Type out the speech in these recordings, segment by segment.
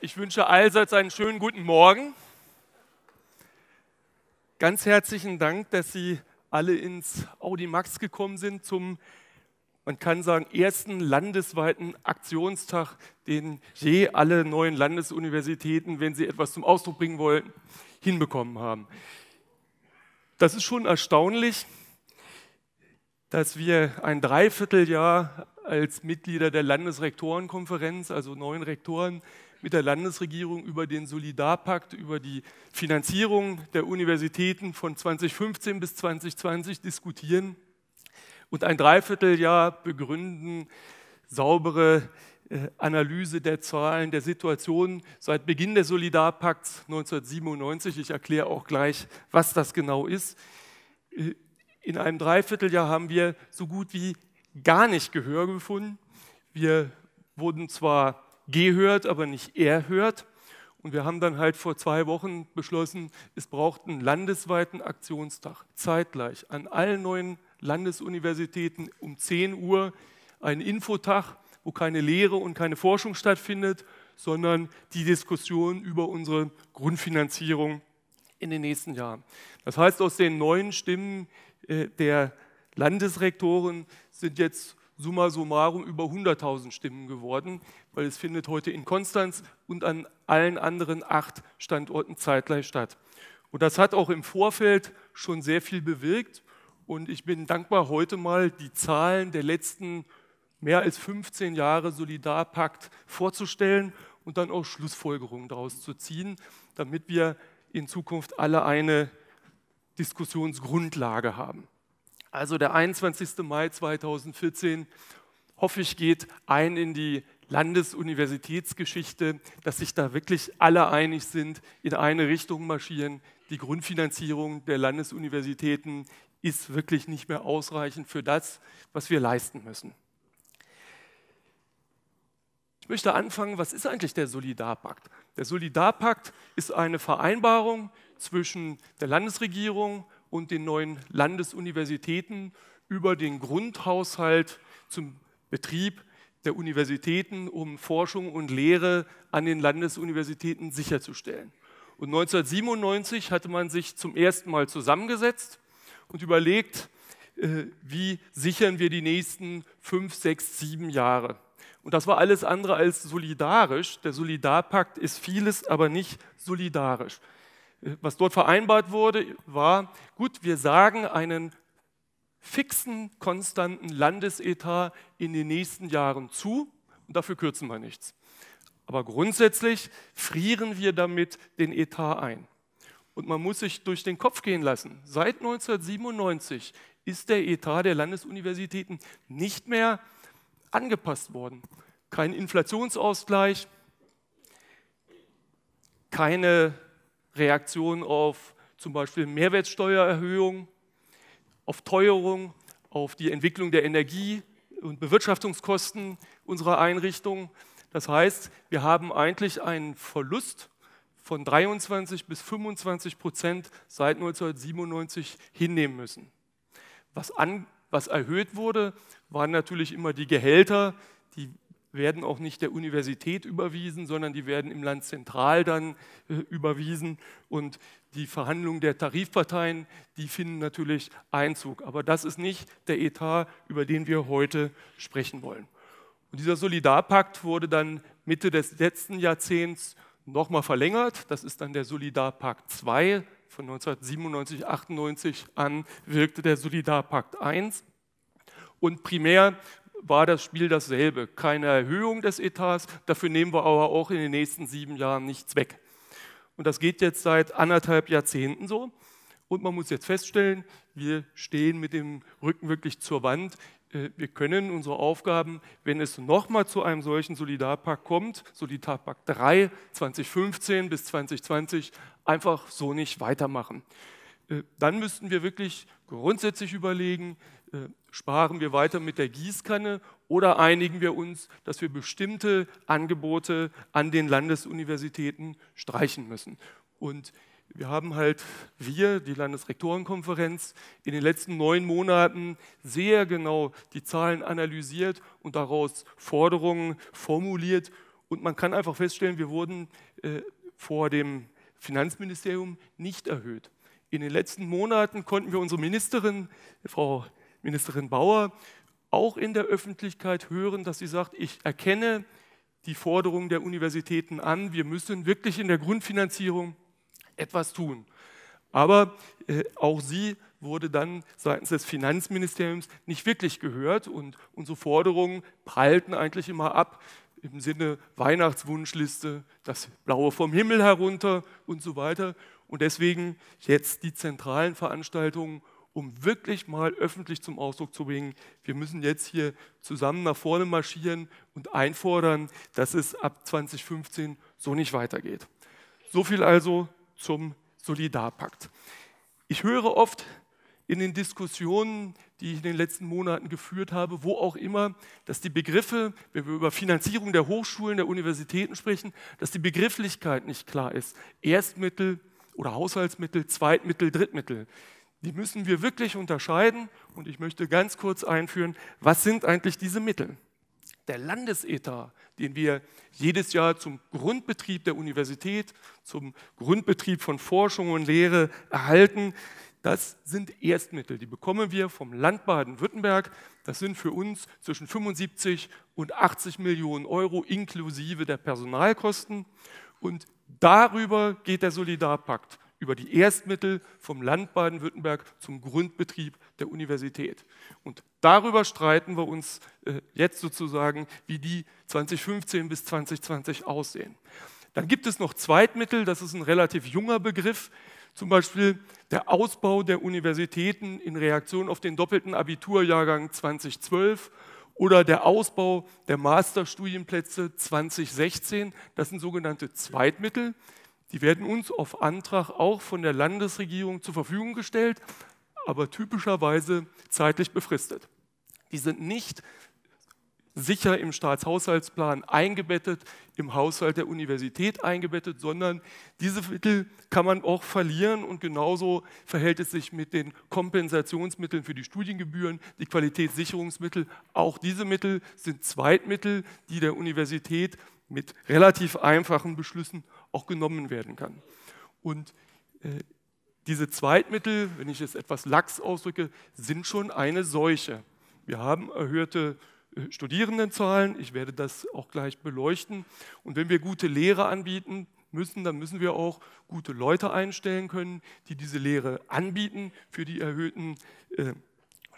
Ich wünsche allseits einen schönen guten Morgen. Ganz herzlichen Dank, dass Sie alle ins Audi Max gekommen sind zum, man kann sagen, ersten landesweiten Aktionstag, den je alle neuen Landesuniversitäten, wenn sie etwas zum Ausdruck bringen wollen, hinbekommen haben. Das ist schon erstaunlich, dass wir ein Dreivierteljahr als Mitglieder der Landesrektorenkonferenz, also neuen Rektoren, mit der Landesregierung über den Solidarpakt, über die Finanzierung der Universitäten von 2015 bis 2020 diskutieren und ein Dreivierteljahr begründen, saubere äh, Analyse der Zahlen, der Situation seit Beginn des Solidarpakts 1997. Ich erkläre auch gleich, was das genau ist. Äh, in einem Dreivierteljahr haben wir so gut wie gar nicht Gehör gefunden. Wir wurden zwar gehört, aber nicht erhört. Und wir haben dann halt vor zwei Wochen beschlossen, es braucht einen landesweiten Aktionstag, zeitgleich an allen neuen Landesuniversitäten um 10 Uhr, einen Infotag, wo keine Lehre und keine Forschung stattfindet, sondern die Diskussion über unsere Grundfinanzierung in den nächsten Jahren. Das heißt, aus den neuen Stimmen äh, der Landesrektoren sind jetzt summa summarum über 100.000 Stimmen geworden weil es findet heute in Konstanz und an allen anderen acht Standorten zeitgleich statt. Und das hat auch im Vorfeld schon sehr viel bewirkt. Und ich bin dankbar, heute mal die Zahlen der letzten mehr als 15 Jahre Solidarpakt vorzustellen und dann auch Schlussfolgerungen daraus zu ziehen, damit wir in Zukunft alle eine Diskussionsgrundlage haben. Also der 21. Mai 2014, hoffe ich, geht ein in die Landesuniversitätsgeschichte, dass sich da wirklich alle einig sind, in eine Richtung marschieren. Die Grundfinanzierung der Landesuniversitäten ist wirklich nicht mehr ausreichend für das, was wir leisten müssen. Ich möchte anfangen, was ist eigentlich der Solidarpakt? Der Solidarpakt ist eine Vereinbarung zwischen der Landesregierung und den neuen Landesuniversitäten über den Grundhaushalt zum Betrieb der Universitäten, um Forschung und Lehre an den Landesuniversitäten sicherzustellen. Und 1997 hatte man sich zum ersten Mal zusammengesetzt und überlegt, äh, wie sichern wir die nächsten fünf, sechs, sieben Jahre. Und das war alles andere als solidarisch. Der Solidarpakt ist vieles, aber nicht solidarisch. Äh, was dort vereinbart wurde, war, gut, wir sagen einen fixen, konstanten Landesetat in den nächsten Jahren zu und dafür kürzen wir nichts. Aber grundsätzlich frieren wir damit den Etat ein. Und man muss sich durch den Kopf gehen lassen. Seit 1997 ist der Etat der Landesuniversitäten nicht mehr angepasst worden. Kein Inflationsausgleich, keine Reaktion auf zum Beispiel Mehrwertsteuererhöhungen auf Teuerung, auf die Entwicklung der Energie und Bewirtschaftungskosten unserer Einrichtung. Das heißt, wir haben eigentlich einen Verlust von 23 bis 25 Prozent seit 1997 hinnehmen müssen. Was, an, was erhöht wurde, waren natürlich immer die Gehälter werden auch nicht der Universität überwiesen, sondern die werden im Land zentral dann äh, überwiesen. Und die Verhandlungen der Tarifparteien, die finden natürlich Einzug. Aber das ist nicht der Etat, über den wir heute sprechen wollen. Und dieser Solidarpakt wurde dann Mitte des letzten Jahrzehnts nochmal verlängert. Das ist dann der Solidarpakt II. Von 1997, 98 an wirkte der Solidarpakt I. Und primär war das Spiel dasselbe. Keine Erhöhung des Etats, dafür nehmen wir aber auch in den nächsten sieben Jahren nichts weg. Und das geht jetzt seit anderthalb Jahrzehnten so. Und man muss jetzt feststellen, wir stehen mit dem Rücken wirklich zur Wand. Äh, wir können unsere Aufgaben, wenn es nochmal zu einem solchen Solidarpakt kommt, Solidarpakt 3 2015 bis 2020, einfach so nicht weitermachen. Äh, dann müssten wir wirklich grundsätzlich überlegen, äh, Sparen wir weiter mit der Gießkanne oder einigen wir uns, dass wir bestimmte Angebote an den Landesuniversitäten streichen müssen? Und wir haben halt, wir, die Landesrektorenkonferenz, in den letzten neun Monaten sehr genau die Zahlen analysiert und daraus Forderungen formuliert. Und man kann einfach feststellen, wir wurden äh, vor dem Finanzministerium nicht erhöht. In den letzten Monaten konnten wir unsere Ministerin, Frau Ministerin Bauer auch in der Öffentlichkeit hören, dass sie sagt, ich erkenne die Forderungen der Universitäten an, wir müssen wirklich in der Grundfinanzierung etwas tun. Aber äh, auch sie wurde dann seitens des Finanzministeriums nicht wirklich gehört und unsere Forderungen prallten eigentlich immer ab im Sinne Weihnachtswunschliste, das Blaue vom Himmel herunter und so weiter. Und deswegen jetzt die zentralen Veranstaltungen um wirklich mal öffentlich zum Ausdruck zu bringen, wir müssen jetzt hier zusammen nach vorne marschieren und einfordern, dass es ab 2015 so nicht weitergeht. So viel also zum Solidarpakt. Ich höre oft in den Diskussionen, die ich in den letzten Monaten geführt habe, wo auch immer, dass die Begriffe, wenn wir über Finanzierung der Hochschulen, der Universitäten sprechen, dass die Begrifflichkeit nicht klar ist. Erstmittel oder Haushaltsmittel, Zweitmittel, Drittmittel die müssen wir wirklich unterscheiden und ich möchte ganz kurz einführen, was sind eigentlich diese Mittel? Der Landesetat, den wir jedes Jahr zum Grundbetrieb der Universität, zum Grundbetrieb von Forschung und Lehre erhalten, das sind Erstmittel, die bekommen wir vom Land Baden-Württemberg. Das sind für uns zwischen 75 und 80 Millionen Euro inklusive der Personalkosten. Und darüber geht der Solidarpakt über die Erstmittel vom Land Baden-Württemberg zum Grundbetrieb der Universität. Und darüber streiten wir uns äh, jetzt sozusagen, wie die 2015 bis 2020 aussehen. Dann gibt es noch Zweitmittel, das ist ein relativ junger Begriff, zum Beispiel der Ausbau der Universitäten in Reaktion auf den doppelten Abiturjahrgang 2012 oder der Ausbau der Masterstudienplätze 2016. Das sind sogenannte Zweitmittel. Die werden uns auf Antrag auch von der Landesregierung zur Verfügung gestellt, aber typischerweise zeitlich befristet. Die sind nicht sicher im Staatshaushaltsplan eingebettet, im Haushalt der Universität eingebettet, sondern diese Mittel kann man auch verlieren und genauso verhält es sich mit den Kompensationsmitteln für die Studiengebühren, die Qualitätssicherungsmittel. Auch diese Mittel sind Zweitmittel, die der Universität mit relativ einfachen Beschlüssen auch genommen werden kann. Und äh, diese Zweitmittel, wenn ich es etwas lax ausdrücke, sind schon eine Seuche. Wir haben erhöhte äh, Studierendenzahlen, ich werde das auch gleich beleuchten. Und wenn wir gute Lehre anbieten müssen, dann müssen wir auch gute Leute einstellen können, die diese Lehre anbieten für die erhöhten äh,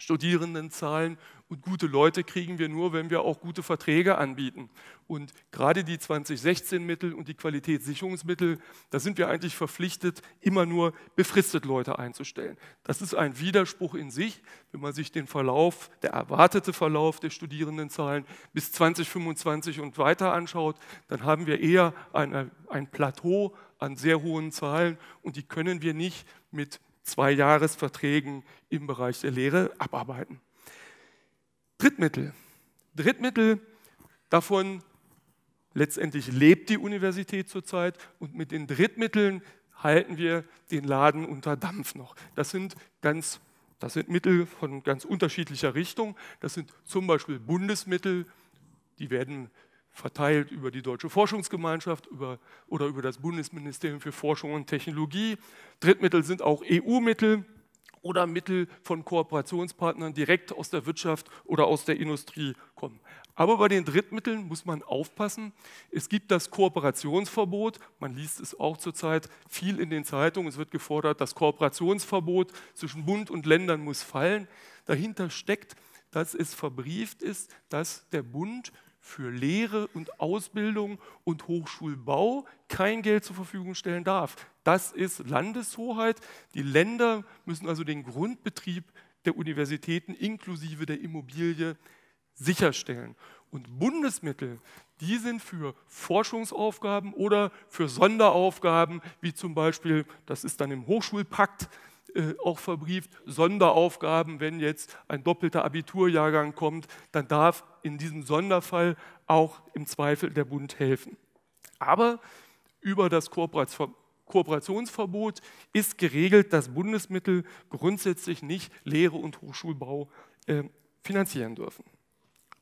Studierendenzahlen und gute Leute kriegen wir nur, wenn wir auch gute Verträge anbieten. Und gerade die 2016-Mittel und die Qualitätssicherungsmittel, da sind wir eigentlich verpflichtet, immer nur befristet Leute einzustellen. Das ist ein Widerspruch in sich, wenn man sich den Verlauf, der erwartete Verlauf der Studierendenzahlen bis 2025 und weiter anschaut, dann haben wir eher eine, ein Plateau an sehr hohen Zahlen und die können wir nicht mit zwei Zweijahresverträgen im Bereich der Lehre abarbeiten. Drittmittel. Drittmittel, davon letztendlich lebt die Universität zurzeit und mit den Drittmitteln halten wir den Laden unter Dampf noch. Das sind ganz das sind Mittel von ganz unterschiedlicher Richtung. Das sind zum Beispiel Bundesmittel, die werden verteilt über die Deutsche Forschungsgemeinschaft über, oder über das Bundesministerium für Forschung und Technologie. Drittmittel sind auch EU-Mittel oder Mittel von Kooperationspartnern direkt aus der Wirtschaft oder aus der Industrie kommen. Aber bei den Drittmitteln muss man aufpassen. Es gibt das Kooperationsverbot. Man liest es auch zurzeit viel in den Zeitungen. Es wird gefordert, das Kooperationsverbot zwischen Bund und Ländern muss fallen. Dahinter steckt, dass es verbrieft ist, dass der Bund für Lehre und Ausbildung und Hochschulbau kein Geld zur Verfügung stellen darf. Das ist Landeshoheit. Die Länder müssen also den Grundbetrieb der Universitäten inklusive der Immobilie sicherstellen. Und Bundesmittel, die sind für Forschungsaufgaben oder für Sonderaufgaben, wie zum Beispiel, das ist dann im Hochschulpakt äh, auch verbrieft, Sonderaufgaben, wenn jetzt ein doppelter Abiturjahrgang kommt, dann darf in diesem Sonderfall auch im Zweifel der Bund helfen. Aber über das Kooperationsverbot ist geregelt, dass Bundesmittel grundsätzlich nicht Lehre und Hochschulbau äh, finanzieren dürfen.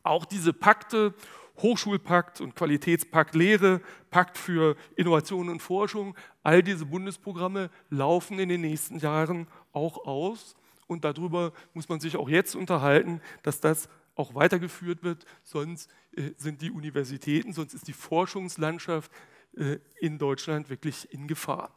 Auch diese Pakte, Hochschulpakt und Qualitätspakt Lehre, Pakt für Innovation und Forschung, all diese Bundesprogramme laufen in den nächsten Jahren auch aus. Und darüber muss man sich auch jetzt unterhalten, dass das auch weitergeführt wird. Sonst äh, sind die Universitäten, sonst ist die Forschungslandschaft äh, in Deutschland wirklich in Gefahr.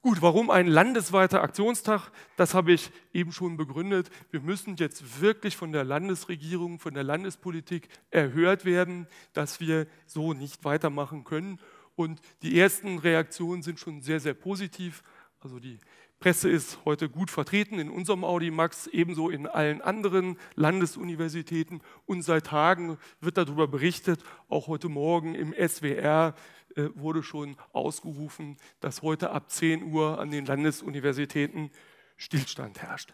Gut, warum ein landesweiter Aktionstag? Das habe ich eben schon begründet. Wir müssen jetzt wirklich von der Landesregierung, von der Landespolitik erhört werden, dass wir so nicht weitermachen können. Und die ersten Reaktionen sind schon sehr, sehr positiv. Also die Presse ist heute gut vertreten in unserem Audimax, ebenso in allen anderen Landesuniversitäten. Und seit Tagen wird darüber berichtet, auch heute Morgen im SWR äh, wurde schon ausgerufen, dass heute ab 10 Uhr an den Landesuniversitäten Stillstand herrscht.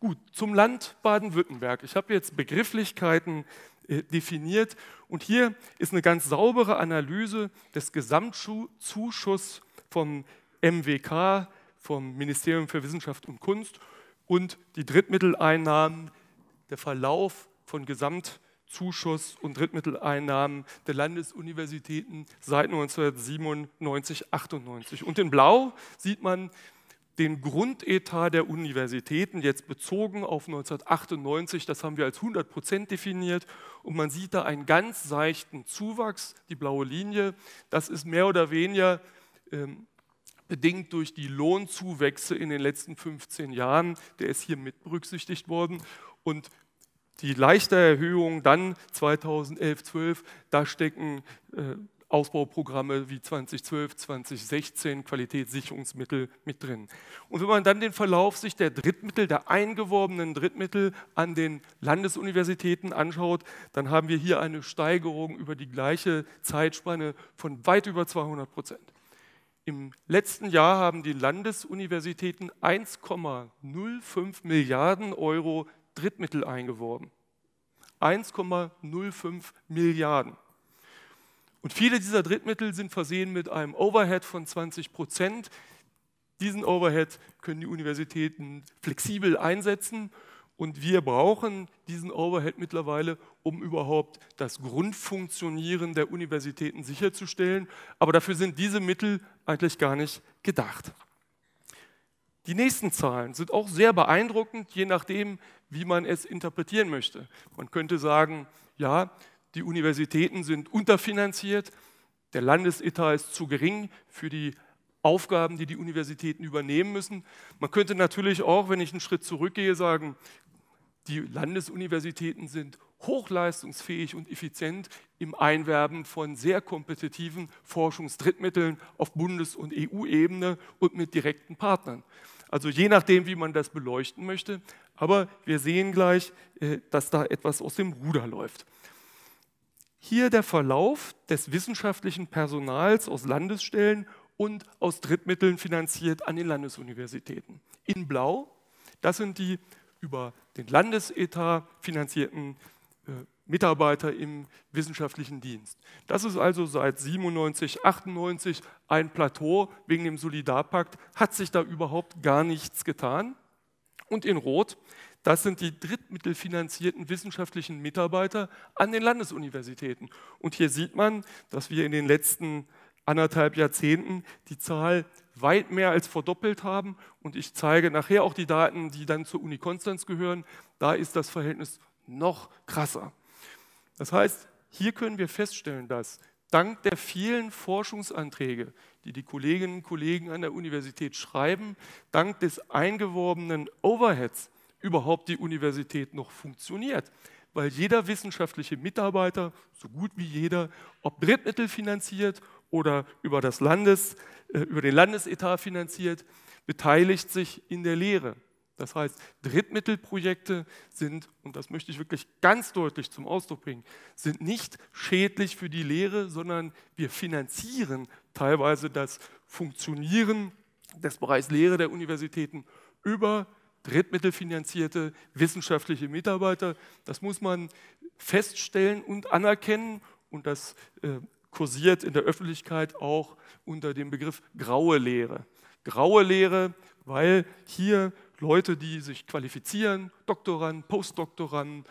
Gut, zum Land Baden-Württemberg. Ich habe jetzt Begrifflichkeiten äh, definiert und hier ist eine ganz saubere Analyse des Gesamtzuschusses vom MWK, vom Ministerium für Wissenschaft und Kunst und die Drittmitteleinnahmen, der Verlauf von Gesamtzuschuss Zuschuss- und Drittmitteleinnahmen der Landesuniversitäten seit 1997, 98. Und in Blau sieht man den Grundetat der Universitäten, jetzt bezogen auf 1998, das haben wir als 100 Prozent definiert. Und man sieht da einen ganz seichten Zuwachs, die blaue Linie. Das ist mehr oder weniger ähm, bedingt durch die Lohnzuwächse in den letzten 15 Jahren. Der ist hier mit berücksichtigt worden. Und die leichte Erhöhung dann 2011, 12, da stecken äh, Ausbauprogramme wie 2012, 2016, Qualitätssicherungsmittel mit drin. Und wenn man dann den Verlauf sich der Drittmittel, der eingeworbenen Drittmittel an den Landesuniversitäten anschaut, dann haben wir hier eine Steigerung über die gleiche Zeitspanne von weit über 200 Prozent. Im letzten Jahr haben die Landesuniversitäten 1,05 Milliarden Euro Drittmittel eingeworben. 1,05 Milliarden. Und viele dieser Drittmittel sind versehen mit einem Overhead von 20 Prozent. Diesen Overhead können die Universitäten flexibel einsetzen und wir brauchen diesen Overhead mittlerweile, um überhaupt das Grundfunktionieren der Universitäten sicherzustellen. Aber dafür sind diese Mittel eigentlich gar nicht gedacht. Die nächsten Zahlen sind auch sehr beeindruckend, je nachdem, wie man es interpretieren möchte. Man könnte sagen, ja, die Universitäten sind unterfinanziert, der Landesetat ist zu gering für die Aufgaben, die die Universitäten übernehmen müssen. Man könnte natürlich auch, wenn ich einen Schritt zurückgehe, sagen, die Landesuniversitäten sind hochleistungsfähig und effizient im Einwerben von sehr kompetitiven Forschungsdrittmitteln auf Bundes- und EU-Ebene und mit direkten Partnern. Also je nachdem, wie man das beleuchten möchte, aber wir sehen gleich, äh, dass da etwas aus dem Ruder läuft. Hier der Verlauf des wissenschaftlichen Personals aus Landesstellen und aus Drittmitteln finanziert an den Landesuniversitäten. In Blau, das sind die über den Landesetat finanzierten äh, Mitarbeiter im wissenschaftlichen Dienst. Das ist also seit 97, 98 ein Plateau wegen dem Solidarpakt, hat sich da überhaupt gar nichts getan und in Rot, das sind die drittmittelfinanzierten wissenschaftlichen Mitarbeiter an den Landesuniversitäten. Und hier sieht man, dass wir in den letzten anderthalb Jahrzehnten die Zahl weit mehr als verdoppelt haben. Und ich zeige nachher auch die Daten, die dann zur Uni Konstanz gehören. Da ist das Verhältnis noch krasser. Das heißt, hier können wir feststellen, dass dank der vielen Forschungsanträge, die die Kolleginnen und Kollegen an der Universität schreiben, dank des eingeworbenen Overheads überhaupt die Universität noch funktioniert. Weil jeder wissenschaftliche Mitarbeiter, so gut wie jeder, ob Drittmittel finanziert oder über, das Landes, äh, über den Landesetat finanziert, beteiligt sich in der Lehre. Das heißt, Drittmittelprojekte sind, und das möchte ich wirklich ganz deutlich zum Ausdruck bringen, sind nicht schädlich für die Lehre, sondern wir finanzieren teilweise das Funktionieren des Bereichs Lehre der Universitäten über drittmittelfinanzierte wissenschaftliche Mitarbeiter. Das muss man feststellen und anerkennen und das äh, kursiert in der Öffentlichkeit auch unter dem Begriff graue Lehre. Graue Lehre, weil hier Leute, die sich qualifizieren, Doktoranden, Postdoktoranden,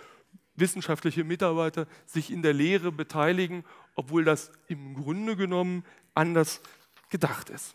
wissenschaftliche Mitarbeiter, sich in der Lehre beteiligen, obwohl das im Grunde genommen anders gedacht ist.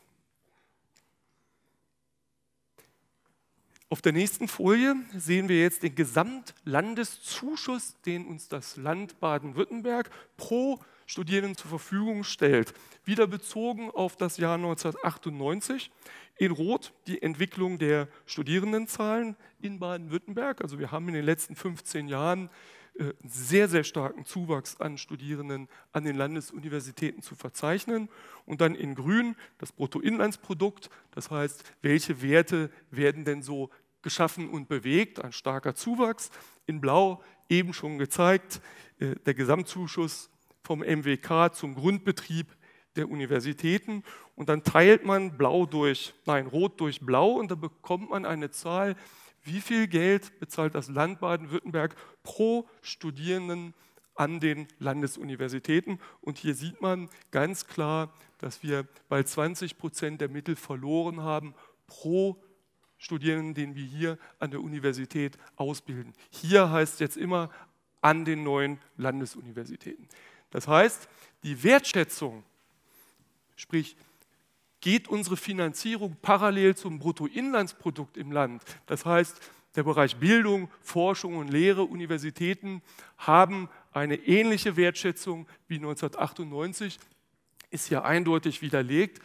Auf der nächsten Folie sehen wir jetzt den Gesamtlandeszuschuss, den uns das Land Baden-Württemberg pro Studierenden zur Verfügung stellt. Wieder bezogen auf das Jahr 1998. In Rot die Entwicklung der Studierendenzahlen in Baden-Württemberg. Also wir haben in den letzten 15 Jahren äh, sehr, sehr starken Zuwachs an Studierenden an den Landesuniversitäten zu verzeichnen. Und dann in Grün das Bruttoinlandsprodukt, das heißt, welche Werte werden denn so geschaffen und bewegt, ein starker Zuwachs. In Blau eben schon gezeigt, äh, der Gesamtzuschuss vom MWK zum Grundbetrieb der Universitäten und dann teilt man blau durch, nein, rot durch blau und da bekommt man eine Zahl, wie viel Geld bezahlt das Land Baden-Württemberg pro Studierenden an den Landesuniversitäten. Und hier sieht man ganz klar, dass wir bald 20 Prozent der Mittel verloren haben pro Studierenden, den wir hier an der Universität ausbilden. Hier heißt jetzt immer an den neuen Landesuniversitäten. Das heißt, die Wertschätzung, sprich, geht unsere Finanzierung parallel zum Bruttoinlandsprodukt im Land. Das heißt, der Bereich Bildung, Forschung und Lehre, Universitäten haben eine ähnliche Wertschätzung wie 1998, ist hier eindeutig widerlegt.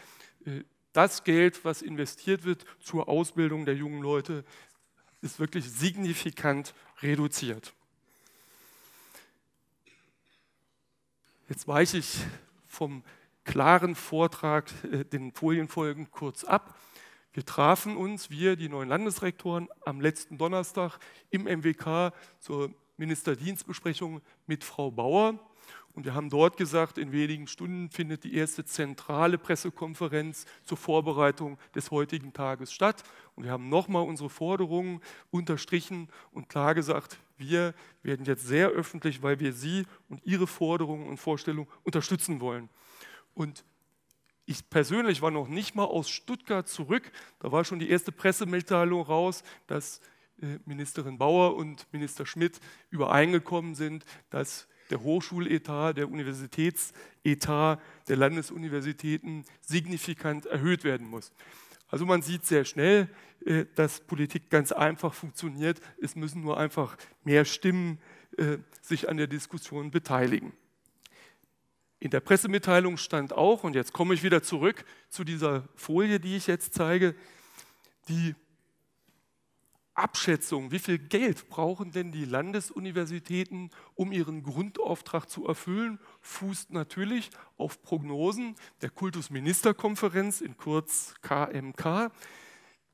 Äh, das Geld, was investiert wird zur Ausbildung der jungen Leute, ist wirklich signifikant reduziert. Jetzt weiche ich vom klaren Vortrag äh, den Folienfolgen kurz ab. Wir trafen uns, wir, die neuen Landesrektoren, am letzten Donnerstag im MWK zur Ministerdienstbesprechung mit Frau Bauer. Und wir haben dort gesagt, in wenigen Stunden findet die erste zentrale Pressekonferenz zur Vorbereitung des heutigen Tages statt. Und wir haben nochmal unsere Forderungen unterstrichen und klar gesagt, wir werden jetzt sehr öffentlich, weil wir Sie und Ihre Forderungen und Vorstellungen unterstützen wollen. Und ich persönlich war noch nicht mal aus Stuttgart zurück. Da war schon die erste Pressemitteilung raus, dass äh, Ministerin Bauer und Minister Schmidt übereingekommen sind, dass der Hochschuletat, der Universitätsetat der Landesuniversitäten signifikant erhöht werden muss. Also man sieht sehr schnell, äh, dass Politik ganz einfach funktioniert. Es müssen nur einfach mehr Stimmen äh, sich an der Diskussion beteiligen. In der Pressemitteilung stand auch, und jetzt komme ich wieder zurück zu dieser Folie, die ich jetzt zeige, die Abschätzung, wie viel Geld brauchen denn die Landesuniversitäten, um ihren Grundauftrag zu erfüllen, fußt natürlich auf Prognosen der Kultusministerkonferenz, in kurz KMK.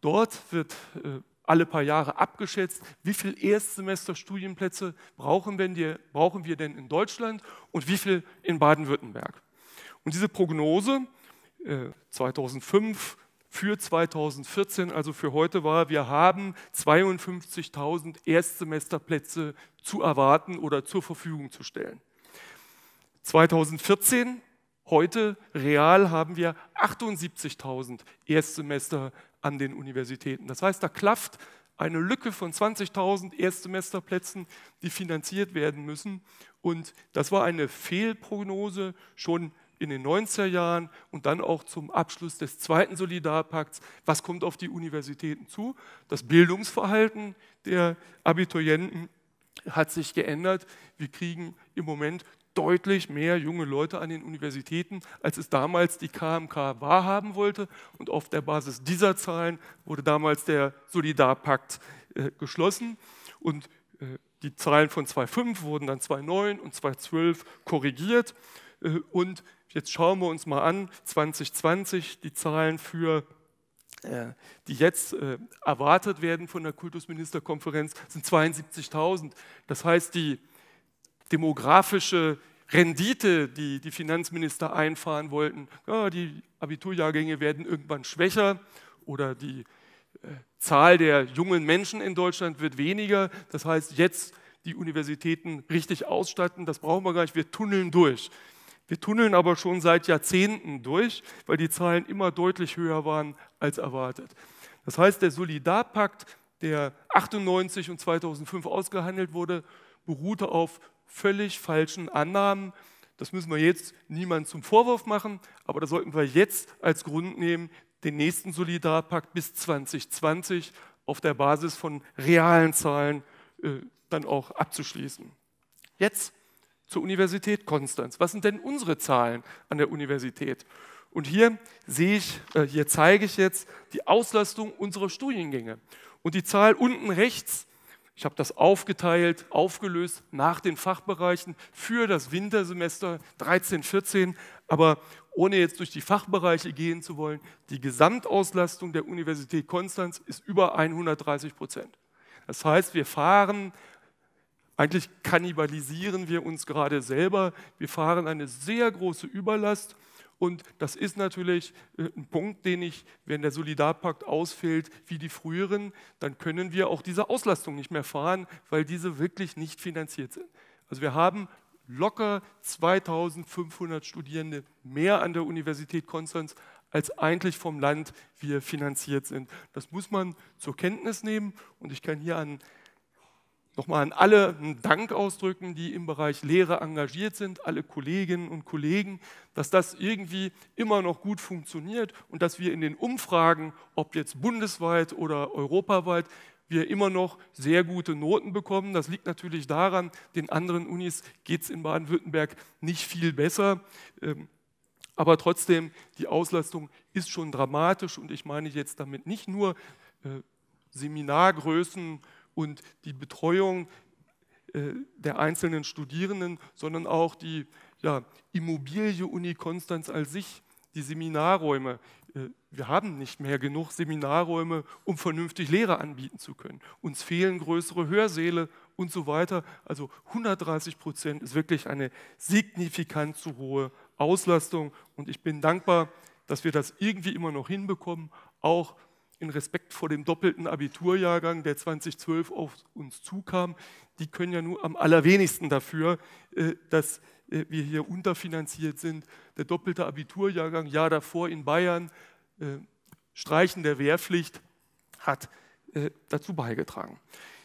Dort wird äh, alle paar Jahre abgeschätzt, wie viele Erstsemesterstudienplätze brauchen wir, brauchen wir denn in Deutschland und wie viel in Baden-Württemberg. Und diese Prognose äh, 2005 für 2014, also für heute war, wir haben 52.000 Erstsemesterplätze zu erwarten oder zur Verfügung zu stellen. 2014, heute real haben wir 78.000 Erstsemester an den Universitäten. Das heißt, da klafft eine Lücke von 20.000 Erstsemesterplätzen, die finanziert werden müssen. Und das war eine Fehlprognose schon in den 90er Jahren und dann auch zum Abschluss des zweiten Solidarpakts, was kommt auf die Universitäten zu? Das Bildungsverhalten der Abiturienten hat sich geändert. Wir kriegen im Moment deutlich mehr junge Leute an den Universitäten, als es damals die KMK wahrhaben wollte. Und auf der Basis dieser Zahlen wurde damals der Solidarpakt äh, geschlossen. Und äh, die Zahlen von 2005 wurden dann 2009 und 2012 korrigiert. Äh, und Jetzt schauen wir uns mal an, 2020, die Zahlen für äh, die jetzt äh, erwartet werden von der Kultusministerkonferenz, sind 72.000. Das heißt, die demografische Rendite, die die Finanzminister einfahren wollten, ja, die Abiturjahrgänge werden irgendwann schwächer oder die äh, Zahl der jungen Menschen in Deutschland wird weniger. Das heißt, jetzt die Universitäten richtig ausstatten, das brauchen wir gar nicht, wir tunneln durch. Wir tunneln aber schon seit Jahrzehnten durch, weil die Zahlen immer deutlich höher waren als erwartet. Das heißt, der Solidarpakt, der 1998 und 2005 ausgehandelt wurde, beruhte auf völlig falschen Annahmen. Das müssen wir jetzt niemand zum Vorwurf machen, aber das sollten wir jetzt als Grund nehmen, den nächsten Solidarpakt bis 2020 auf der Basis von realen Zahlen äh, dann auch abzuschließen. Jetzt zur Universität Konstanz. Was sind denn unsere Zahlen an der Universität? Und hier sehe ich, äh, hier zeige ich jetzt die Auslastung unserer Studiengänge. Und die Zahl unten rechts, ich habe das aufgeteilt, aufgelöst nach den Fachbereichen für das Wintersemester 13, 14, aber ohne jetzt durch die Fachbereiche gehen zu wollen, die Gesamtauslastung der Universität Konstanz ist über 130 Prozent. Das heißt, wir fahren eigentlich kannibalisieren wir uns gerade selber. Wir fahren eine sehr große Überlast. Und das ist natürlich äh, ein Punkt, den ich, wenn der Solidarpakt ausfällt wie die früheren, dann können wir auch diese Auslastung nicht mehr fahren, weil diese wirklich nicht finanziert sind. Also wir haben locker 2500 Studierende mehr an der Universität Konstanz, als eigentlich vom Land wir finanziert sind. Das muss man zur Kenntnis nehmen und ich kann hier an nochmal an alle einen Dank ausdrücken, die im Bereich Lehre engagiert sind, alle Kolleginnen und Kollegen, dass das irgendwie immer noch gut funktioniert und dass wir in den Umfragen, ob jetzt bundesweit oder europaweit, wir immer noch sehr gute Noten bekommen. Das liegt natürlich daran, den anderen Unis geht es in Baden-Württemberg nicht viel besser. Ähm, aber trotzdem, die Auslastung ist schon dramatisch und ich meine jetzt damit nicht nur äh, Seminargrößen, und die Betreuung äh, der einzelnen Studierenden, sondern auch die ja, Immobilie Uni Konstanz als sich, die Seminarräume. Äh, wir haben nicht mehr genug Seminarräume, um vernünftig Lehre anbieten zu können. Uns fehlen größere Hörsäle und so weiter. Also 130 Prozent ist wirklich eine signifikant zu hohe Auslastung. Und ich bin dankbar, dass wir das irgendwie immer noch hinbekommen, auch in Respekt vor dem doppelten Abiturjahrgang, der 2012 auf uns zukam, die können ja nur am allerwenigsten dafür, äh, dass äh, wir hier unterfinanziert sind. Der doppelte Abiturjahrgang, Jahr davor in Bayern, äh, Streichen der Wehrpflicht hat dazu beigetragen.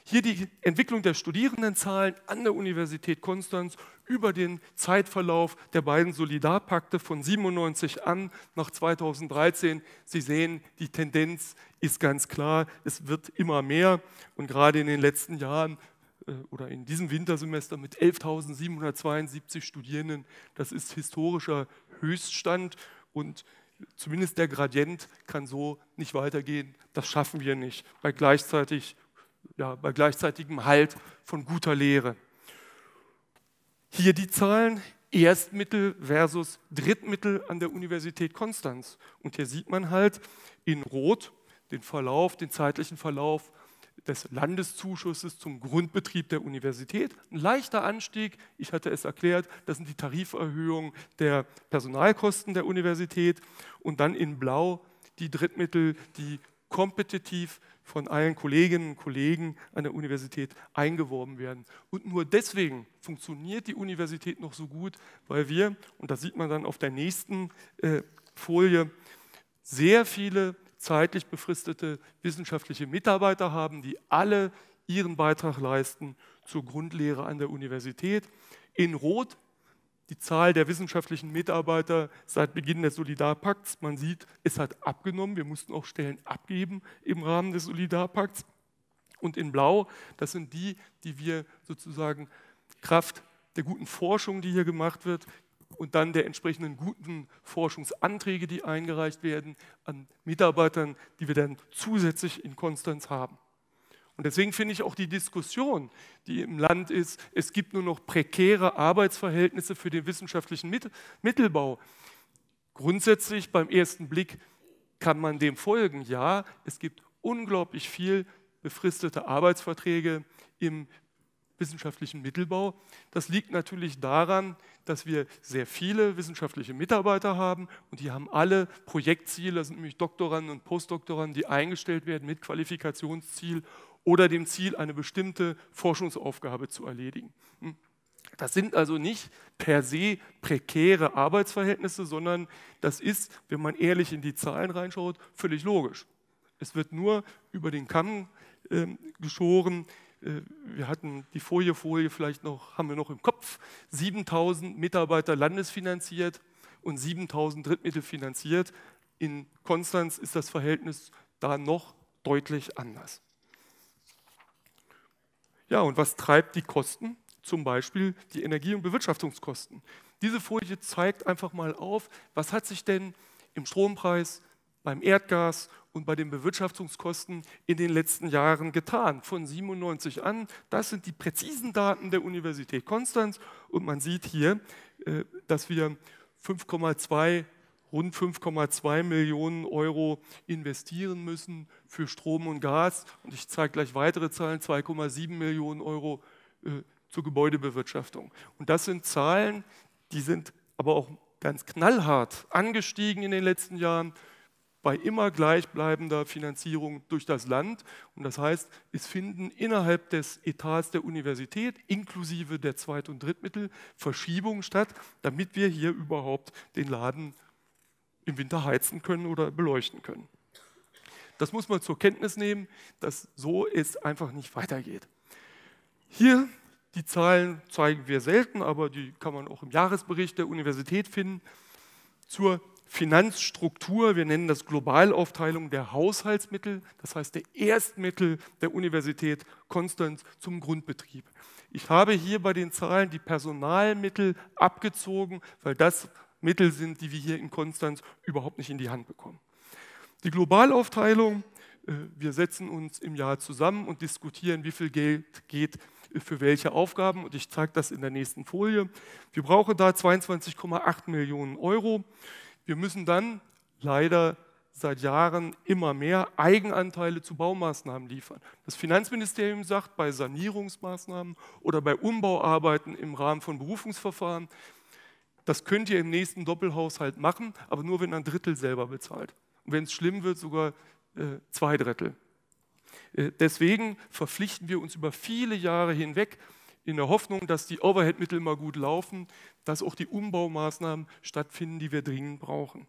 Hier die Entwicklung der Studierendenzahlen an der Universität Konstanz über den Zeitverlauf der beiden Solidarpakte von 97 an nach 2013. Sie sehen, die Tendenz ist ganz klar, es wird immer mehr und gerade in den letzten Jahren äh, oder in diesem Wintersemester mit 11.772 Studierenden, das ist historischer Höchststand und zumindest der Gradient kann so nicht weitergehen. Das schaffen wir nicht bei gleichzeitig ja, bei gleichzeitigem Halt von guter Lehre. Hier die Zahlen Erstmittel versus Drittmittel an der Universität Konstanz. Und hier sieht man halt in Rot den Verlauf, den zeitlichen Verlauf des Landeszuschusses zum Grundbetrieb der Universität. Ein leichter Anstieg, ich hatte es erklärt, das sind die Tariferhöhungen der Personalkosten der Universität und dann in Blau die Drittmittel, die kompetitiv von allen Kolleginnen und Kollegen an der Universität eingeworben werden. Und nur deswegen funktioniert die Universität noch so gut, weil wir, und das sieht man dann auf der nächsten äh, Folie, sehr viele zeitlich befristete wissenschaftliche Mitarbeiter haben, die alle ihren Beitrag leisten zur Grundlehre an der Universität. In Rot die Zahl der wissenschaftlichen Mitarbeiter seit Beginn des Solidarpakts, man sieht, es hat abgenommen. Wir mussten auch Stellen abgeben im Rahmen des Solidarpakts. Und in Blau, das sind die, die wir sozusagen Kraft der guten Forschung, die hier gemacht wird, und dann der entsprechenden guten Forschungsanträge, die eingereicht werden an Mitarbeitern, die wir dann zusätzlich in Konstanz haben. Und deswegen finde ich auch die Diskussion, die im Land ist, es gibt nur noch prekäre Arbeitsverhältnisse für den wissenschaftlichen Mittelbau. Grundsätzlich beim ersten Blick kann man dem folgen. Ja, es gibt unglaublich viel befristete Arbeitsverträge im wissenschaftlichen Mittelbau. Das liegt natürlich daran, dass wir sehr viele wissenschaftliche Mitarbeiter haben und die haben alle Projektziele, das sind nämlich Doktoranden und Postdoktoranden, die eingestellt werden mit Qualifikationsziel oder dem Ziel, eine bestimmte Forschungsaufgabe zu erledigen. Hm. Das sind also nicht per se prekäre Arbeitsverhältnisse, sondern das ist, wenn man ehrlich in die Zahlen reinschaut, völlig logisch. Es wird nur über den Kamm ähm, äh, geschoren. wir hatten die Folie, Folie vielleicht noch, haben wir noch im Kopf. 7000 Mitarbeiter landesfinanziert und 7000 Drittmittel finanziert. In Konstanz ist das Verhältnis da noch deutlich anders. Ja, und was treibt die Kosten? Zum Beispiel die Energie- und Bewirtschaftungskosten. Diese Folie zeigt einfach mal auf, was hat sich denn im Strompreis, beim Erdgas und bei den Bewirtschaftungskosten in den letzten Jahren getan. Von 97 an, das sind die präzisen Daten der Universität Konstanz und man sieht hier, äh, dass wir 5,2 rund 5,2 Millionen Euro investieren müssen für Strom und Gas. Und ich zeige gleich weitere Zahlen, 2,7 Millionen Euro äh, zur Gebäudebewirtschaftung. Und das sind Zahlen, die sind aber auch ganz knallhart angestiegen in den letzten Jahren bei immer gleichbleibender Finanzierung durch das Land. Und das heißt, es finden innerhalb des Etats der Universität inklusive der Zweit- und Drittmittel Verschiebungen statt, damit wir hier überhaupt den Laden im Winter heizen können oder beleuchten können. Das muss man zur Kenntnis nehmen, dass so es einfach nicht weitergeht. Hier die Zahlen zeigen wir selten, aber die kann man auch im Jahresbericht der Universität finden zur Finanzstruktur. Wir nennen das Globalaufteilung der Haushaltsmittel, das heißt der Erstmittel der Universität Konstanz zum Grundbetrieb. Ich habe hier bei den Zahlen die Personalmittel abgezogen, weil das Mittel sind, die wir hier in Konstanz überhaupt nicht in die Hand bekommen. Die Globalaufteilung, äh, wir setzen uns im Jahr zusammen und diskutieren, wie viel Geld geht für welche Aufgaben. Und ich zeige das in der nächsten Folie. Wir brauchen da 22,8 Millionen Euro. Wir müssen dann leider seit Jahren immer mehr Eigenanteile zu Baumaßnahmen liefern. Das Finanzministerium sagt, bei Sanierungsmaßnahmen oder bei Umbauarbeiten im Rahmen von Berufungsverfahren das könnt ihr im nächsten Doppelhaushalt machen, aber nur wenn ein Drittel selber bezahlt. Und wenn es schlimm wird, sogar äh, zwei Drittel. Äh, deswegen verpflichten wir uns über viele Jahre hinweg in der Hoffnung, dass die Overhead-Mittel mal gut laufen, dass auch die Umbaumaßnahmen stattfinden, die wir dringend brauchen.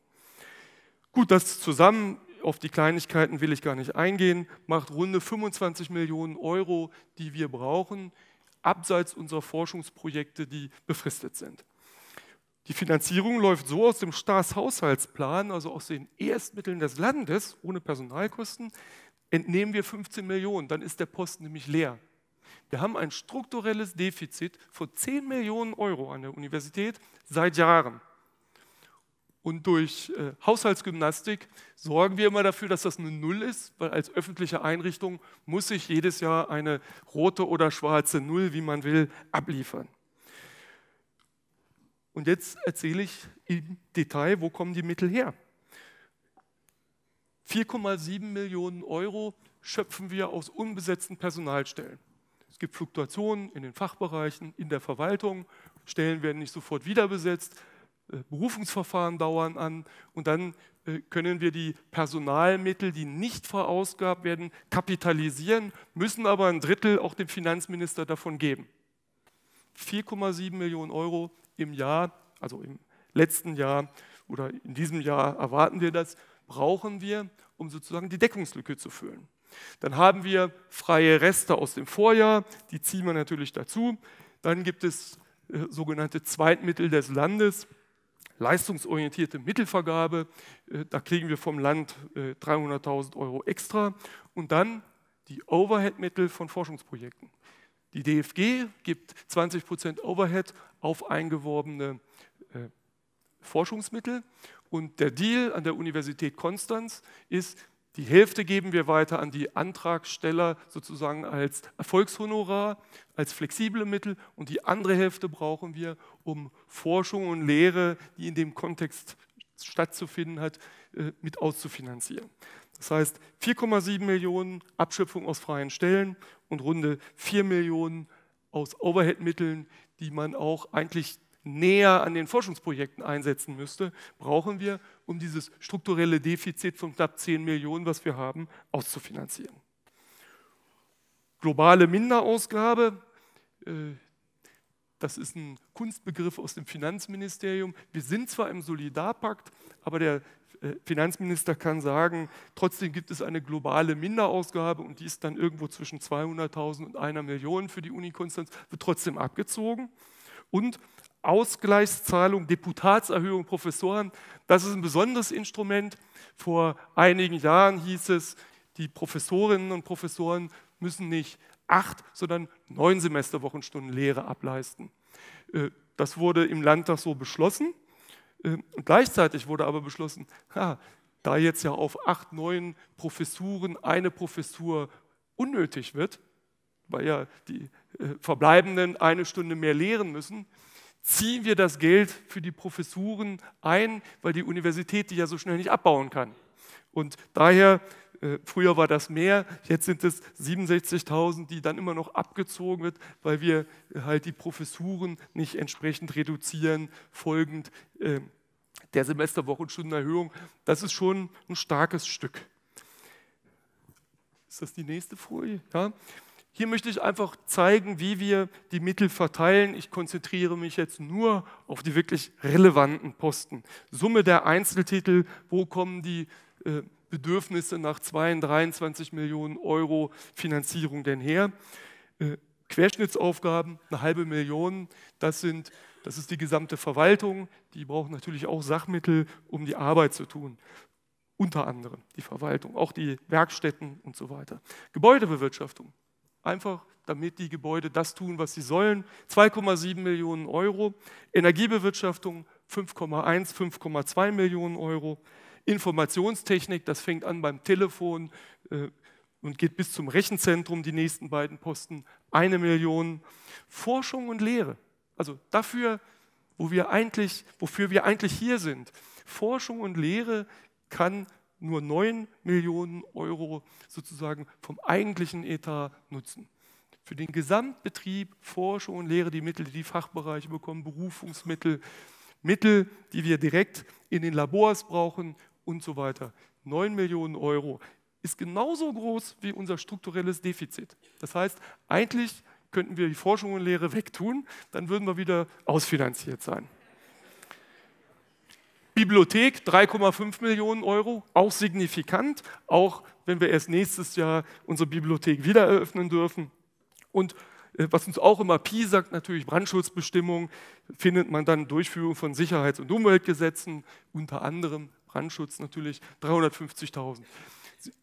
Gut, das zusammen, auf die Kleinigkeiten will ich gar nicht eingehen, macht runde 25 Millionen Euro, die wir brauchen, abseits unserer Forschungsprojekte, die befristet sind. Die Finanzierung läuft so aus dem Staatshaushaltsplan, also aus den Erstmitteln des Landes, ohne Personalkosten, entnehmen wir 15 Millionen, dann ist der Posten nämlich leer. Wir haben ein strukturelles Defizit von 10 Millionen Euro an der Universität seit Jahren. Und durch äh, Haushaltsgymnastik sorgen wir immer dafür, dass das eine Null ist, weil als öffentliche Einrichtung muss sich jedes Jahr eine rote oder schwarze Null, wie man will, abliefern. Und jetzt erzähle ich im Detail, wo kommen die Mittel her. 4,7 Millionen Euro schöpfen wir aus unbesetzten Personalstellen. Es gibt Fluktuationen in den Fachbereichen, in der Verwaltung, Stellen werden nicht sofort wieder besetzt, äh, Berufungsverfahren dauern an und dann äh, können wir die Personalmittel, die nicht verausgabt werden, kapitalisieren, müssen aber ein Drittel auch dem Finanzminister davon geben. 4,7 Millionen Euro im Jahr, also im letzten Jahr oder in diesem Jahr erwarten wir das, brauchen wir, um sozusagen die Deckungslücke zu füllen. Dann haben wir freie Reste aus dem Vorjahr, die ziehen wir natürlich dazu. Dann gibt es äh, sogenannte Zweitmittel des Landes, leistungsorientierte Mittelvergabe. Äh, da kriegen wir vom Land 300.000 äh, Euro extra. Und dann die Overhead-Mittel von Forschungsprojekten. Die DFG gibt 20% Overhead auf eingeworbene äh, Forschungsmittel und der Deal an der Universität Konstanz ist, die Hälfte geben wir weiter an die Antragsteller sozusagen als Erfolgshonorar, als flexible Mittel und die andere Hälfte brauchen wir, um Forschung und Lehre, die in dem Kontext stattzufinden hat, äh, mit auszufinanzieren. Das heißt 4,7 Millionen Abschöpfung aus freien Stellen und runde 4 Millionen aus Overhead-Mitteln, die man auch eigentlich näher an den Forschungsprojekten einsetzen müsste, brauchen wir, um dieses strukturelle Defizit von knapp 10 Millionen, was wir haben, auszufinanzieren. Globale Minderausgabe, äh, das ist ein Kunstbegriff aus dem Finanzministerium. Wir sind zwar im Solidarpakt, aber der äh, Finanzminister kann sagen, trotzdem gibt es eine globale Minderausgabe und die ist dann irgendwo zwischen 200.000 und einer Million für die Uni Konstanz, wird trotzdem abgezogen. Und Ausgleichszahlung, Deputatserhöhung Professoren, das ist ein besonderes Instrument. Vor einigen Jahren hieß es, die Professorinnen und Professoren müssen nicht acht, sondern neun Semesterwochenstunden Lehre ableisten. Äh, das wurde im Landtag so beschlossen. Äh, und gleichzeitig wurde aber beschlossen, da jetzt ja auf acht, neun Professuren eine Professur unnötig wird, weil ja die äh, Verbleibenden eine Stunde mehr lehren müssen, ziehen wir das Geld für die Professuren ein, weil die Universität die ja so schnell nicht abbauen kann. Und daher äh, früher war das mehr, jetzt sind es 67.000, die dann immer noch abgezogen wird, weil wir halt die Professuren nicht entsprechend reduzieren, folgend ähm, der Semesterwochenstundenerhöhung. Das ist schon ein starkes Stück. Ist das die nächste Folie? Ja. Hier möchte ich einfach zeigen, wie wir die Mittel verteilen. Ich konzentriere mich jetzt nur auf die wirklich relevanten Posten. Summe der Einzeltitel, wo kommen die äh, Bedürfnisse nach 22 Millionen Euro Finanzierung denn her? Äh, Querschnittsaufgaben, eine halbe Million, das, sind, das ist die gesamte Verwaltung, die braucht natürlich auch Sachmittel, um die Arbeit zu tun. Unter anderem die Verwaltung, auch die Werkstätten und so weiter. Gebäudebewirtschaftung, einfach damit die Gebäude das tun, was sie sollen, 2,7 Millionen Euro. Energiebewirtschaftung 5,1, 5,2 Millionen Euro. Informationstechnik, das fängt an beim Telefon äh, und geht bis zum Rechenzentrum, die nächsten beiden Posten, eine Million. Forschung und Lehre, also dafür, wo wir eigentlich, wofür wir eigentlich hier sind. Forschung und Lehre kann nur 9 Millionen Euro sozusagen vom eigentlichen Etat nutzen. Für den Gesamtbetrieb, Forschung und Lehre, die Mittel, die die Fachbereiche bekommen, Berufungsmittel, Mittel, die wir direkt in den Labors brauchen und so weiter. 9 Millionen Euro ist genauso groß wie unser strukturelles Defizit. Das heißt, eigentlich könnten wir die Forschung und Lehre wegtun, dann würden wir wieder ausfinanziert sein. Bibliothek 3,5 Millionen Euro, auch signifikant, auch wenn wir erst nächstes Jahr unsere Bibliothek wieder eröffnen dürfen. Und äh, was uns auch immer Pi sagt, natürlich Brandschutzbestimmungen, findet man dann Durchführung von Sicherheits- und Umweltgesetzen, unter anderem Brandschutz natürlich 350.000.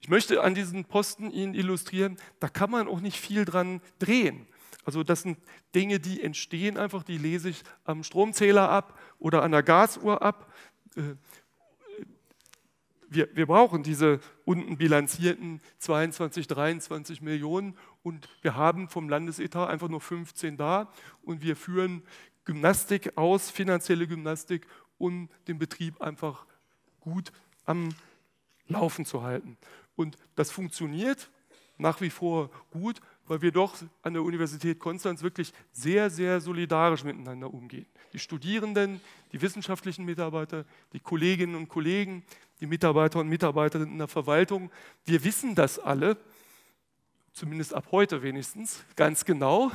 Ich möchte an diesen Posten Ihnen illustrieren, da kann man auch nicht viel dran drehen. Also das sind Dinge, die entstehen einfach, die lese ich am Stromzähler ab oder an der Gasuhr ab. Äh, wir, wir brauchen diese unten bilanzierten 22, 23 Millionen und wir haben vom Landesetat einfach nur 15 da und wir führen Gymnastik aus, finanzielle Gymnastik, um den Betrieb einfach gut am Laufen zu halten. Und das funktioniert nach wie vor gut, weil wir doch an der Universität Konstanz wirklich sehr, sehr solidarisch miteinander umgehen. Die Studierenden, die wissenschaftlichen Mitarbeiter, die Kolleginnen und Kollegen, die Mitarbeiter und Mitarbeiterinnen in der Verwaltung, wir wissen das alle, zumindest ab heute wenigstens, ganz genau.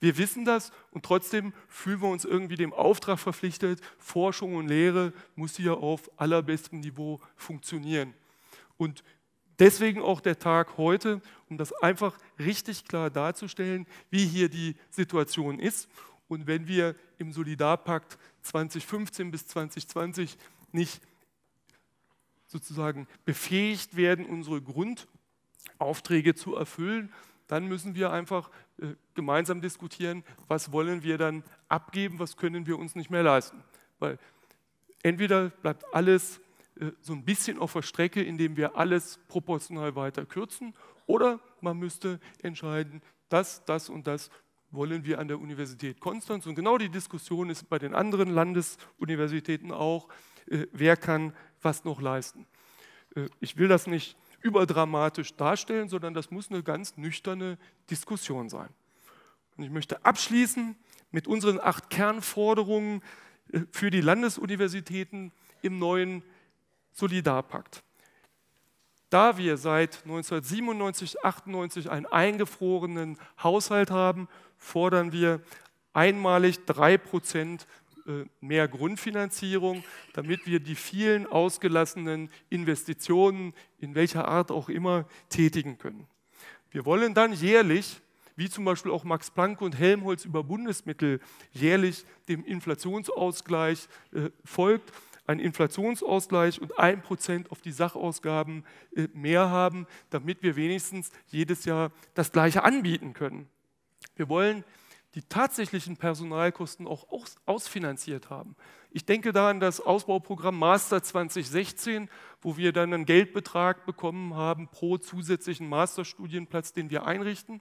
Wir wissen das und trotzdem fühlen wir uns irgendwie dem Auftrag verpflichtet, Forschung und Lehre muss hier auf allerbestem Niveau funktionieren. Und deswegen auch der Tag heute, um das einfach richtig klar darzustellen, wie hier die Situation ist. Und wenn wir im Solidarpakt 2015 bis 2020 nicht sozusagen befähigt werden, unsere Grund- Aufträge zu erfüllen, dann müssen wir einfach äh, gemeinsam diskutieren, was wollen wir dann abgeben, was können wir uns nicht mehr leisten. Weil entweder bleibt alles äh, so ein bisschen auf der Strecke, indem wir alles proportional weiter kürzen, oder man müsste entscheiden, das, das und das wollen wir an der Universität Konstanz. Und genau die Diskussion ist bei den anderen Landesuniversitäten auch, äh, wer kann was noch leisten. ich will das nicht überdramatisch darstellen, sondern das muss eine ganz nüchterne Diskussion sein. Und ich möchte abschließen mit unseren acht Kernforderungen äh, für die Landesuniversitäten im neuen Solidarpakt. Da wir seit 1997, 98 einen eingefrorenen Haushalt haben, fordern wir einmalig drei Prozent äh, mehr Grundfinanzierung, damit wir die vielen ausgelassenen Investitionen in welcher Art auch immer tätigen können. Wir wollen dann jährlich, wie zum Beispiel auch Max Planck und Helmholtz über Bundesmittel jährlich dem Inflationsausgleich äh, folgt, einen Inflationsausgleich und ein Prozent auf die Sachausgaben äh, mehr haben, damit wir wenigstens jedes Jahr das Gleiche anbieten können. Wir wollen die tatsächlichen Personalkosten auch aus ausfinanziert haben. Ich denke da an das Ausbauprogramm Master 2016, wo wir dann einen Geldbetrag bekommen haben pro zusätzlichen Masterstudienplatz, den wir einrichten.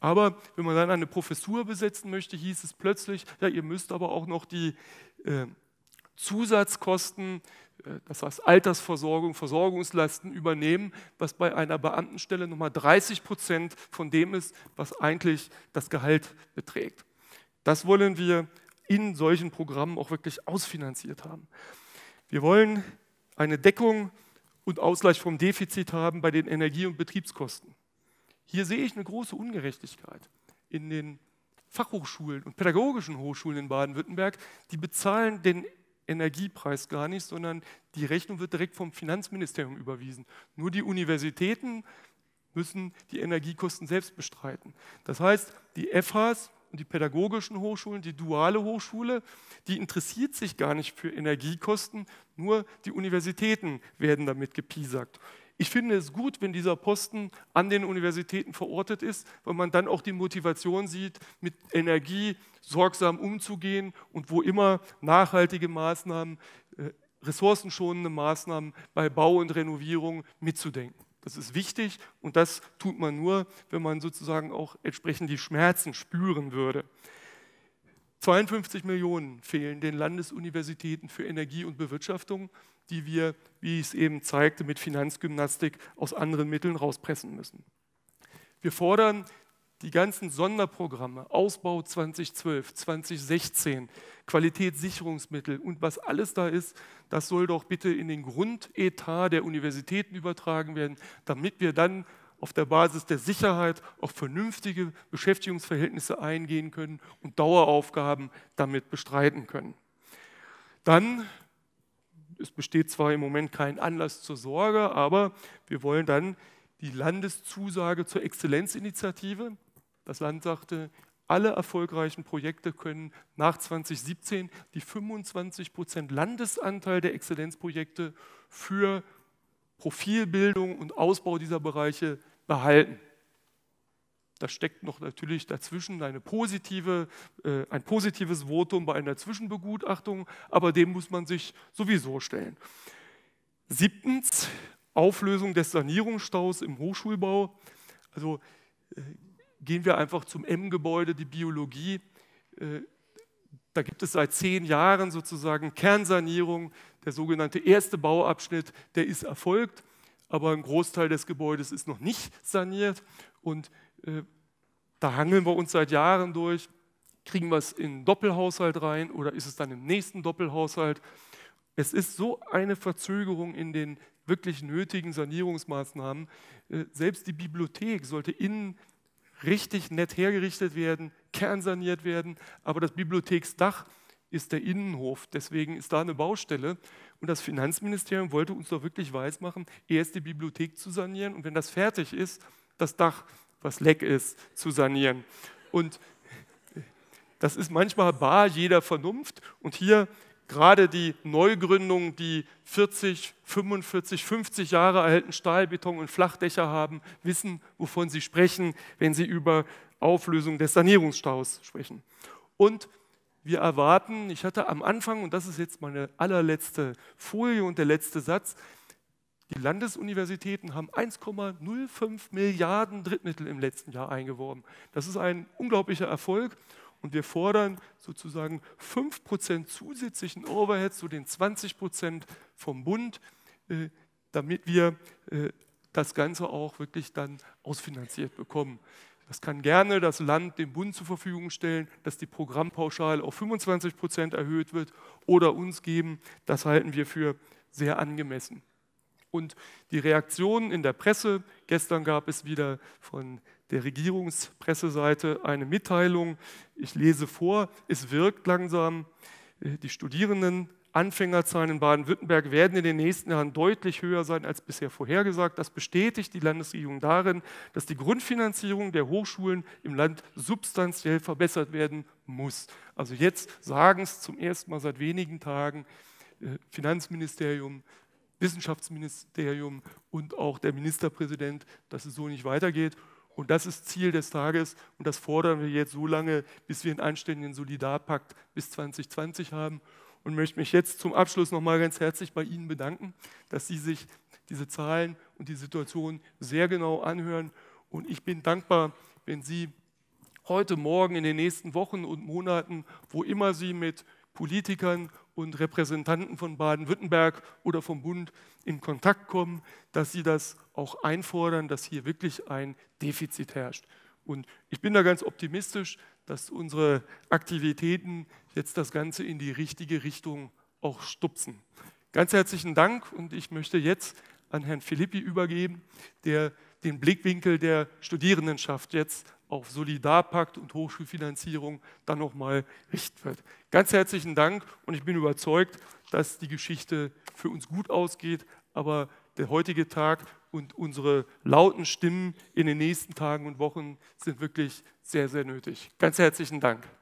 Aber wenn man dann eine Professur besetzen möchte, hieß es plötzlich, ja, ihr müsst aber auch noch die äh, Zusatzkosten das äh, heißt Altersversorgung, Versorgungslasten übernehmen, was bei einer Beamtenstelle nochmal 30 Prozent von dem ist, was eigentlich das Gehalt beträgt. Das wollen wir in solchen Programmen auch wirklich ausfinanziert haben. Wir wollen eine Deckung und Ausgleich vom Defizit haben bei den Energie- und Betriebskosten. Hier sehe ich eine große Ungerechtigkeit in den Fachhochschulen und pädagogischen Hochschulen in Baden-Württemberg. Die bezahlen den Energiepreis gar nicht, sondern die Rechnung wird direkt vom Finanzministerium überwiesen. Nur die Universitäten müssen die Energiekosten selbst bestreiten. Das heißt, die FHs und die pädagogischen Hochschulen, die duale Hochschule, die interessiert sich gar nicht für Energiekosten, nur die Universitäten werden damit gepiesackt. Ich finde es gut, wenn dieser Posten an den Universitäten verortet ist, weil man dann auch die Motivation sieht, mit Energie sorgsam umzugehen und wo immer nachhaltige Maßnahmen, äh, ressourcenschonende Maßnahmen bei Bau und Renovierung mitzudenken. Das ist wichtig und das tut man nur, wenn man sozusagen auch entsprechend die Schmerzen spüren würde. 52 Millionen fehlen den Landesuniversitäten für Energie und Bewirtschaftung, die wir, wie ich es eben zeigte, mit Finanzgymnastik aus anderen Mitteln rauspressen müssen. Wir fordern die ganzen Sonderprogramme, Ausbau 2012, 2016, Qualitätssicherungsmittel und was alles da ist, das soll doch bitte in den Grundetat der Universitäten übertragen werden, damit wir dann auf der Basis der Sicherheit auf vernünftige Beschäftigungsverhältnisse eingehen können und Daueraufgaben damit bestreiten können. Dann, es besteht zwar im Moment kein Anlass zur Sorge, aber wir wollen dann die Landeszusage zur Exzellenzinitiative. Das Land sagte, alle erfolgreichen Projekte können nach 2017 die 25 Prozent Landesanteil der Exzellenzprojekte für Profilbildung und Ausbau dieser Bereiche behalten. Da steckt noch natürlich dazwischen eine positive, äh, ein positives Votum bei einer Zwischenbegutachtung, aber dem muss man sich sowieso stellen. Siebtens, Auflösung des Sanierungsstaus im Hochschulbau. Also äh, gehen wir einfach zum M-Gebäude, die Biologie. Äh, da gibt es seit zehn Jahren sozusagen Kernsanierung der sogenannte erste Bauabschnitt, der ist erfolgt, aber ein Großteil des Gebäudes ist noch nicht saniert und äh, da hangeln wir uns seit Jahren durch. Kriegen wir es in einen Doppelhaushalt rein oder ist es dann im nächsten Doppelhaushalt? Es ist so eine Verzögerung in den wirklich nötigen Sanierungsmaßnahmen. Äh, selbst die Bibliothek sollte innen richtig nett hergerichtet werden, kernsaniert werden, aber das Bibliotheksdach ist der Innenhof. Deswegen ist da eine Baustelle. Und das Finanzministerium wollte uns doch wirklich weismachen, erst die Bibliothek zu sanieren und wenn das fertig ist, das Dach, was leck ist, zu sanieren. Und das ist manchmal bar jeder Vernunft. Und hier gerade die Neugründungen, die 40, 45, 50 Jahre alten Stahlbeton und Flachdächer haben, wissen, wovon sie sprechen, wenn sie über Auflösung des Sanierungsstaus sprechen. Und wir erwarten, ich hatte am Anfang, und das ist jetzt meine allerletzte Folie und der letzte Satz, die Landesuniversitäten haben 1,05 Milliarden Drittmittel im letzten Jahr eingeworben. Das ist ein unglaublicher Erfolg und wir fordern sozusagen 5% zusätzlichen Overhead zu den 20% vom Bund, äh, damit wir äh, das Ganze auch wirklich dann ausfinanziert bekommen. Das kann gerne das Land dem Bund zur Verfügung stellen, dass die Programmpauschale auf 25 Prozent erhöht wird oder uns geben. Das halten wir für sehr angemessen. Und die Reaktionen in der Presse, gestern gab es wieder von der Regierungspresseseite eine Mitteilung. Ich lese vor, es wirkt langsam. Äh, die Studierenden Anfängerzahlen in Baden-Württemberg werden in den nächsten Jahren deutlich höher sein als bisher vorhergesagt. Das bestätigt die Landesregierung darin, dass die Grundfinanzierung der Hochschulen im Land substanziell verbessert werden muss. Also jetzt sagen es zum ersten Mal seit wenigen Tagen äh, Finanzministerium, Wissenschaftsministerium und auch der Ministerpräsident, dass es so nicht weitergeht. Und das ist Ziel des Tages und das fordern wir jetzt so lange, bis wir einen anständigen Solidarpakt bis 2020 haben und möchte mich jetzt zum Abschluss nochmal ganz herzlich bei Ihnen bedanken, dass Sie sich diese Zahlen und die Situation sehr genau anhören. Und ich bin dankbar, wenn Sie heute Morgen, in den nächsten Wochen und Monaten, wo immer Sie mit Politikern und Repräsentanten von Baden-Württemberg oder vom Bund in Kontakt kommen, dass sie das auch einfordern, dass hier wirklich ein Defizit herrscht. Und ich bin da ganz optimistisch, dass unsere Aktivitäten jetzt das Ganze in die richtige Richtung auch stupsen. Ganz herzlichen Dank und ich möchte jetzt an Herrn Philippi übergeben, der den Blickwinkel der Studierendenschaft jetzt auf Solidarpakt und Hochschulfinanzierung dann nochmal richten wird. Ganz herzlichen Dank und ich bin überzeugt, dass die Geschichte für uns gut ausgeht, aber der heutige Tag und unsere lauten Stimmen in den nächsten Tagen und Wochen sind wirklich sehr, sehr nötig. Ganz herzlichen Dank.